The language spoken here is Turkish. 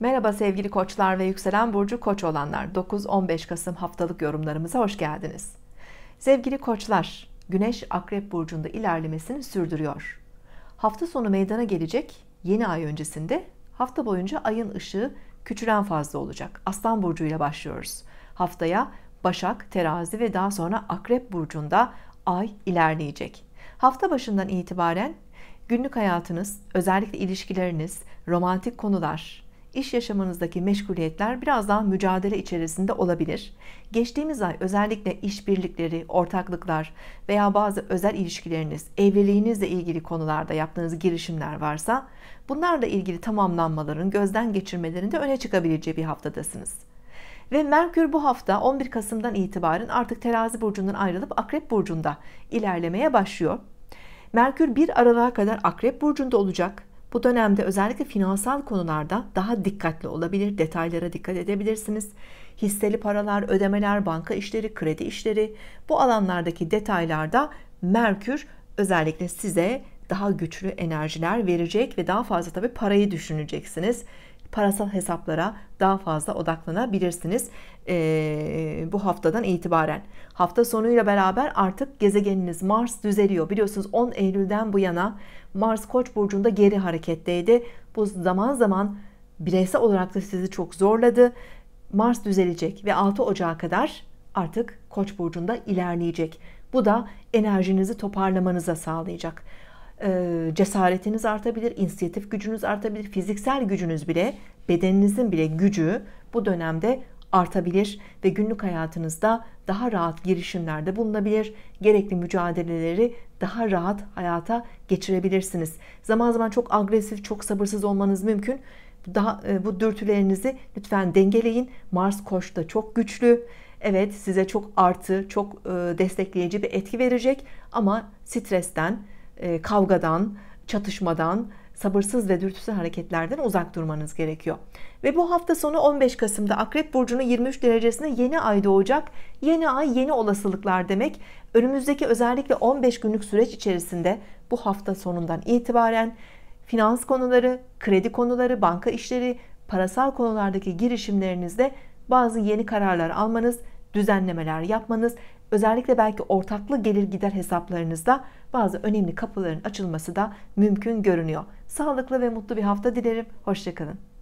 Merhaba sevgili koçlar ve yükselen burcu koç olanlar 9-15 Kasım haftalık yorumlarımıza hoş geldiniz. Sevgili koçlar, Güneş Akrep Burcu'nda ilerlemesini sürdürüyor. Hafta sonu meydana gelecek yeni ay öncesinde hafta boyunca ayın ışığı küçülen fazla olacak. Aslan Burcu ile başlıyoruz. Haftaya Başak, Terazi ve daha sonra Akrep Burcu'nda ay ilerleyecek. Hafta başından itibaren günlük hayatınız, özellikle ilişkileriniz, romantik konular, iş yaşamınızdaki meşguliyetler biraz daha mücadele içerisinde olabilir. Geçtiğimiz ay özellikle işbirlikleri, ortaklıklar veya bazı özel ilişkileriniz, evliliğinizle ilgili konularda yaptığınız girişimler varsa bunlarla ilgili tamamlanmaların, gözden geçirmelerinde öne çıkabileceği bir haftadasınız. Ve Merkür bu hafta 11 Kasım'dan itibaren artık terazi burcundan ayrılıp akrep burcunda ilerlemeye başlıyor. Merkür 1 Aralık'a kadar akrep burcunda olacak bu dönemde özellikle finansal konularda daha dikkatli olabilir, detaylara dikkat edebilirsiniz. Hisseli paralar, ödemeler, banka işleri, kredi işleri bu alanlardaki detaylarda Merkür özellikle size daha güçlü enerjiler verecek ve daha fazla tabii parayı düşüneceksiniz parasal hesaplara daha fazla odaklanabilirsiniz e, bu haftadan itibaren. Hafta sonuyla beraber artık gezegeniniz Mars düzeliyor. Biliyorsunuz 10 Eylül'den bu yana Mars Koç burcunda geri hareketteydi. Bu zaman zaman bireysel olarak da sizi çok zorladı. Mars düzelecek ve 6 Ocağı kadar artık Koç burcunda ilerleyecek. Bu da enerjinizi toparlamanıza sağlayacak. Ee, cesaretiniz artabilir, inisiyatif gücünüz artabilir, fiziksel gücünüz bile, bedeninizin bile gücü bu dönemde artabilir ve günlük hayatınızda daha rahat girişimlerde bulunabilir, gerekli mücadeleleri daha rahat hayata geçirebilirsiniz. Zaman zaman çok agresif, çok sabırsız olmanız mümkün. Daha e, bu dürtülerinizi lütfen dengeleyin. Mars da çok güçlü. Evet, size çok artı, çok e, destekleyici bir etki verecek ama stresten, e, kavgadan, çatışmadan, sabırsız ve dürtüsel hareketlerden uzak durmanız gerekiyor. Ve bu hafta sonu 15 Kasım'da Akrep Burcu'nun 23 derecesine yeni ay doğacak. Yeni ay yeni olasılıklar demek. Önümüzdeki özellikle 15 günlük süreç içerisinde bu hafta sonundan itibaren finans konuları, kredi konuları, banka işleri, parasal konulardaki girişimlerinizde bazı yeni kararlar almanız düzenlemeler yapmanız, özellikle belki ortaklı gelir gider hesaplarınızda bazı önemli kapıların açılması da mümkün görünüyor. Sağlıklı ve mutlu bir hafta dilerim. Hoşçakalın.